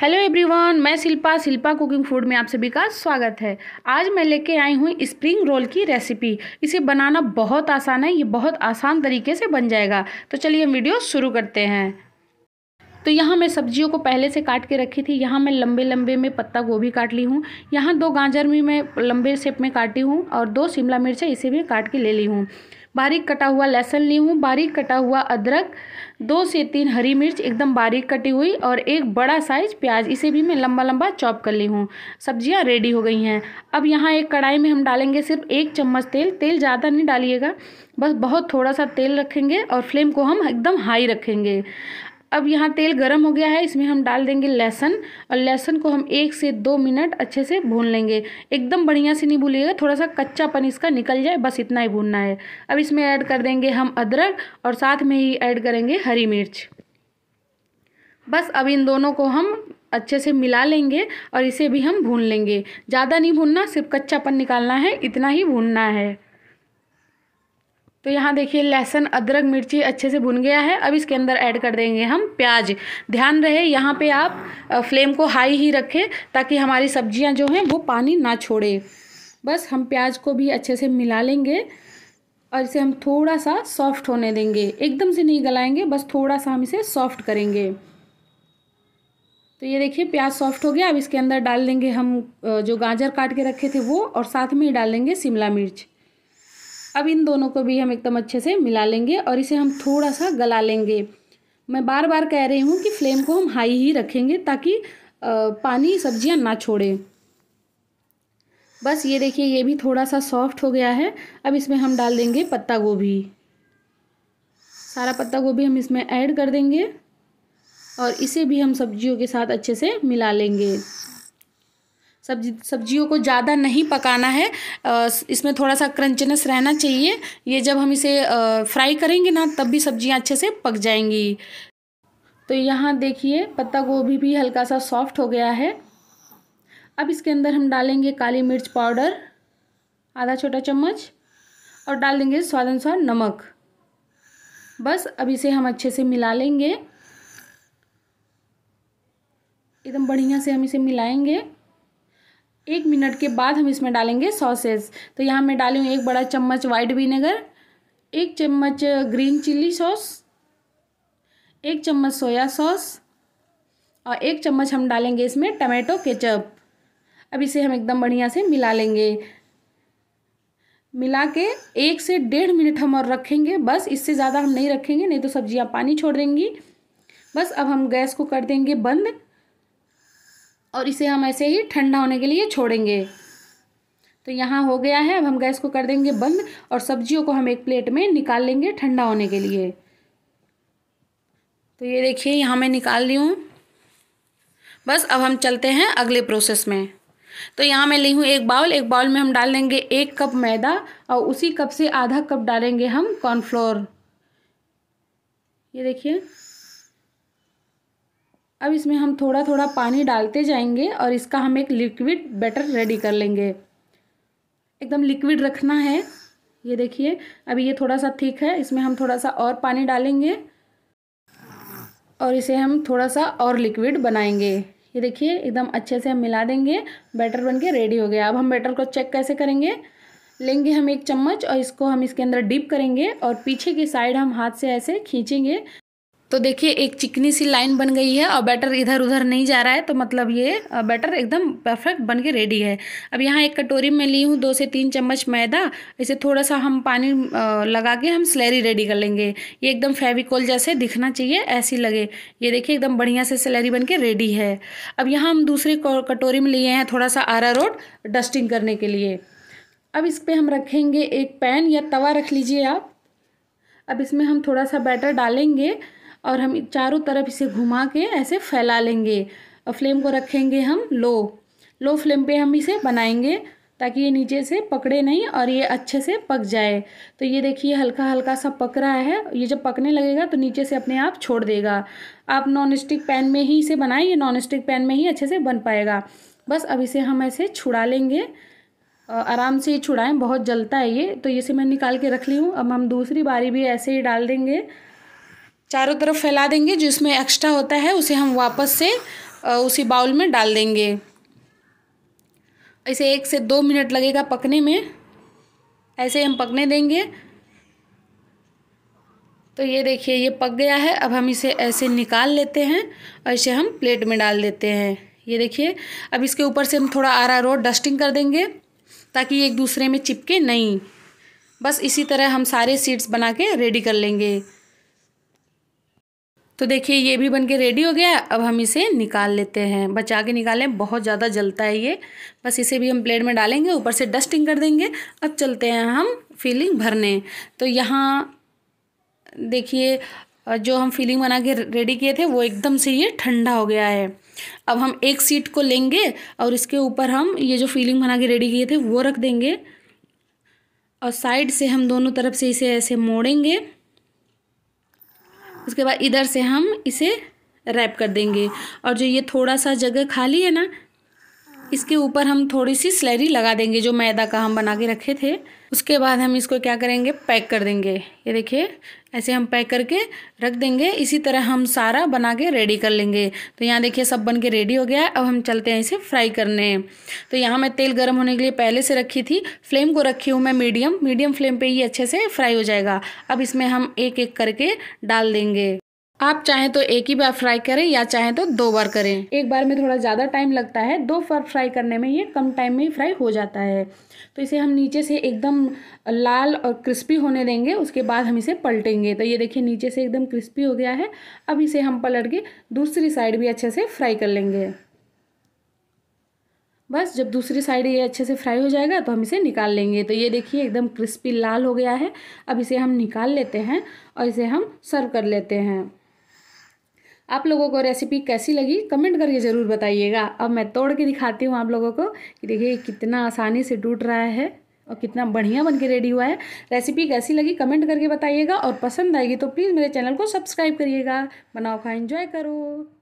hello everyone मैं Shilpa Shilpa cooking food में आप सभी का स्वागत है आज मैं लेके आई हूँ स्प्रिंग रोल की रेसिपी इसे बनाना बहुत आसान है ये बहुत आसान तरीके से बन जाएगा तो चलिए वीडियो शुरू करते हैं तो यहाँ मैं सब्जियों को पहले से काट के रखी थी यहाँ मैं लंबे लंबे में पत्ता गोभी काट ली हूँ यहाँ दो गाजर भी मैं लंबे शेप में काटी हूँ और दो शिमला मिर्च इसे भी काट के ले ली हूँ बारीक कटा हुआ लहसुन ली हूँ बारीक कटा हुआ अदरक दो से तीन हरी मिर्च एकदम बारीक कटी हुई और एक बड़ा साइज प्याज इसे भी मैं लंबा लंबा चॉप कर ली हूँ सब्जियाँ रेडी हो गई हैं अब यहाँ एक कढ़ाई में हम डालेंगे सिर्फ एक चम्मच तेल तेल ज़्यादा नहीं डालिएगा बस बहुत थोड़ा सा तेल रखेंगे और फ्लेम को हम एकदम हाई रखेंगे अब यहाँ तेल गर्म हो गया है इसमें हम डाल देंगे लहसन और लहसुन को हम एक से दो मिनट अच्छे से भून लेंगे एकदम बढ़िया से नहीं भूलिएगा थोड़ा सा कच्चापन इसका निकल जाए बस इतना ही भूनना है अब इसमें ऐड कर देंगे हम अदरक और साथ में ही ऐड करेंगे हरी मिर्च बस अब इन दोनों को हम अच्छे से मिला लेंगे और इसे भी हम भून लेंगे ज़्यादा नहीं भूनना सिर्फ कच्चापन निकालना है इतना ही भूनना है तो यहाँ देखिए लहसुन अदरक मिर्ची अच्छे से भुन गया है अब इसके अंदर ऐड कर देंगे हम प्याज ध्यान रहे यहाँ पे आप फ्लेम को हाई ही रखें ताकि हमारी सब्जियाँ जो हैं वो पानी ना छोड़े बस हम प्याज को भी अच्छे से मिला लेंगे और इसे हम थोड़ा सा सॉफ्ट होने देंगे एकदम से नहीं गलाएंगे बस थोड़ा सा हम इसे सॉफ्ट करेंगे तो ये देखिए प्याज सॉफ्ट हो गया अब इसके अंदर डाल देंगे हम जो गाजर काट के रखे थे वो और साथ में ही डाल देंगे शिमला मिर्च अब इन दोनों को भी हम एकदम अच्छे से मिला लेंगे और इसे हम थोड़ा सा गला लेंगे मैं बार बार कह रही हूँ कि फ्लेम को हम हाई ही रखेंगे ताकि पानी सब्जियाँ ना छोड़ें बस ये देखिए ये भी थोड़ा सा सॉफ्ट हो गया है अब इसमें हम डाल देंगे पत्ता गोभी सारा पत्ता गोभी हम इसमें ऐड कर देंगे और इसे भी हम सब्जियों के साथ अच्छे से मिला लेंगे सब्जी सब्जियों को ज़्यादा नहीं पकाना है इसमें थोड़ा सा क्रंचनेस रहना चाहिए ये जब हम इसे फ्राई करेंगे ना तब भी सब्जियाँ अच्छे से पक जाएंगी तो यहाँ देखिए पत्ता गोभी भी हल्का सा सॉफ्ट हो गया है अब इसके अंदर हम डालेंगे काली मिर्च पाउडर आधा छोटा चम्मच और डाल देंगे स्वाद अनुसार नमक बस अब इसे हम अच्छे से मिला लेंगे एकदम बढ़िया से हम इसे मिलाएंगे एक मिनट के बाद हम इसमें डालेंगे सॉसेज तो यहाँ मैं डाली हूँ एक बड़ा चम्मच वाइट विनेगर एक चम्मच ग्रीन चिल्ली सॉस एक चम्मच सोया सॉस और एक चम्मच हम डालेंगे इसमें टमाटो केचप अब इसे हम एकदम बढ़िया से मिला लेंगे मिला के एक से डेढ़ मिनट हम और रखेंगे बस इससे ज़्यादा हम नहीं रखेंगे नहीं तो सब्जियाँ पानी छोड़ देंगी बस अब हम गैस को कर देंगे बंद और इसे हम ऐसे ही ठंडा होने के लिए छोड़ेंगे तो यहाँ हो गया है अब हम गैस को कर देंगे बंद और सब्जियों को हम एक प्लेट में निकाल लेंगे ठंडा होने के लिए तो ये देखिए यहाँ मैं निकाल ली हूँ बस अब हम चलते हैं अगले प्रोसेस में तो यहाँ मैं ली हूँ एक बाउल एक बाउल में हम डाल देंगे एक कप मैदा और उसी कप से आधा कप डालेंगे हम कॉर्नफ्लोर ये देखिए अब इसमें हम थोड़ा थोड़ा पानी डालते जाएंगे और इसका हम एक लिक्विड बैटर रेडी कर लेंगे एकदम लिक्विड रखना है ये देखिए अभी ये थोड़ा सा थिक है इसमें हम थोड़ा सा और पानी डालेंगे और इसे हम थोड़ा सा और लिक्विड बनाएंगे ये देखिए एकदम अच्छे से हम मिला देंगे बैटर बन के रेडी हो गया अब हम बैटर को चेक कैसे करेंगे लेंगे हम एक चम्मच और इसको हम इसके अंदर डिप करेंगे और पीछे की साइड हम हाथ से ऐसे खींचेंगे तो देखिए एक चिकनी सी लाइन बन गई है और बैटर इधर उधर नहीं जा रहा है तो मतलब ये बैटर एकदम परफेक्ट बन के रेडी है अब यहाँ एक कटोरी में ली हूँ दो से तीन चम्मच मैदा इसे थोड़ा सा हम पानी लगा के हम स्लैरी रेडी कर लेंगे ये एकदम फेविकोल जैसे दिखना चाहिए ऐसी लगे ये देखिए एकदम बढ़िया से स्लैरी बन के रेडी है अब यहाँ हम दूसरी कटोरी में लिए हैं थोड़ा सा आरा रोड डस्टिंग करने के लिए अब इस पर हम रखेंगे एक पैन या तवा रख लीजिए आप अब इसमें हम थोड़ा सा बैटर डालेंगे और हम चारों तरफ इसे घुमा के ऐसे फैला लेंगे और फ्लेम को रखेंगे हम लो लो फ्लेम पे हम इसे बनाएंगे ताकि ये नीचे से पकड़े नहीं और ये अच्छे से पक जाए तो ये देखिए हल्का हल्का सा पक रहा है ये जब पकने लगेगा तो नीचे से अपने आप छोड़ देगा आप नॉन स्टिक पैन में ही इसे बनाएं ये नॉन स्टिक पैन में ही अच्छे से बन पाएगा बस अब इसे हम ऐसे छुड़ा लेंगे आराम से छुड़ाएँ बहुत जलता है ये तो इसे मैं निकाल के रख ली हूँ अब हम दूसरी बारी भी ऐसे ही डाल देंगे चारों तरफ फैला देंगे जिसमें एक्स्ट्रा होता है उसे हम वापस से उसी बाउल में डाल देंगे ऐसे एक से दो मिनट लगेगा पकने में ऐसे हम पकने देंगे तो ये देखिए ये पक गया है अब हम इसे ऐसे निकाल लेते हैं और इसे हम प्लेट में डाल देते हैं ये देखिए अब इसके ऊपर से हम थोड़ा आरा रोड डस्टिंग कर देंगे ताकि एक दूसरे में चिपके नहीं बस इसी तरह हम सारे सीड्स बना के रेडी कर लेंगे तो देखिए ये भी बनके रेडी हो गया अब हम इसे निकाल लेते हैं बचा के निकालें बहुत ज़्यादा जलता है ये बस इसे भी हम प्लेट में डालेंगे ऊपर से डस्टिंग कर देंगे अब चलते हैं हम फीलिंग भरने तो यहाँ देखिए जो हम फीलिंग बना के रेडी किए थे वो एकदम से ये ठंडा हो गया है अब हम एक सीट को लेंगे और इसके ऊपर हम ये जो फीलिंग बना के रेडी किए थे वो रख देंगे और साइड से हम दोनों तरफ से इसे ऐसे मोड़ेंगे उसके बाद इधर से हम इसे रैप कर देंगे और जो ये थोड़ा सा जगह खाली है ना इसके ऊपर हम थोड़ी सी स्लैरी लगा देंगे जो मैदा का हम बना के रखे थे उसके बाद हम इसको क्या करेंगे पैक कर देंगे ये देखिए ऐसे हम पैक करके रख देंगे इसी तरह हम सारा बना के रेडी कर लेंगे तो यहाँ देखिए सब बन के रेडी हो गया अब हम चलते हैं इसे फ्राई करने तो यहाँ मैं तेल गर्म होने के लिए पहले से रखी थी फ्लेम को रखी हूँ मैं मीडियम मीडियम फ्लेम पर ही अच्छे से फ्राई हो जाएगा अब इसमें हम एक एक करके डाल देंगे आप चाहें तो एक ही बार फ्राई करें या चाहें तो दो बार करें एक बार में थोड़ा ज़्यादा टाइम लगता है दो बार फ्राई करने में ये कम टाइम में ही फ्राई हो जाता है तो इसे हम नीचे से एकदम लाल और क्रिस्पी होने देंगे उसके बाद हम इसे पलटेंगे तो ये देखिए नीचे से एकदम क्रिस्पी हो गया है अब इसे हम पलट के दूसरी साइड भी अच्छे से फ्राई कर लेंगे बस जब दूसरी साइड ये अच्छे से फ्राई हो जाएगा तो हम इसे निकाल लेंगे तो ये देखिए एकदम क्रिस्पी लाल हो गया है अब इसे हम निकाल लेते हैं और इसे हम सर्व कर लेते हैं आप लोगों को रेसिपी कैसी लगी कमेंट करके ज़रूर बताइएगा अब मैं तोड़ के दिखाती हूँ आप लोगों को कि देखिए कितना आसानी से टूट रहा है और कितना बढ़िया बन के रेडी हुआ है रेसिपी कैसी लगी कमेंट करके बताइएगा और पसंद आएगी तो प्लीज़ मेरे चैनल को सब्सक्राइब करिएगा बनाओ खाओ इन्जॉय करो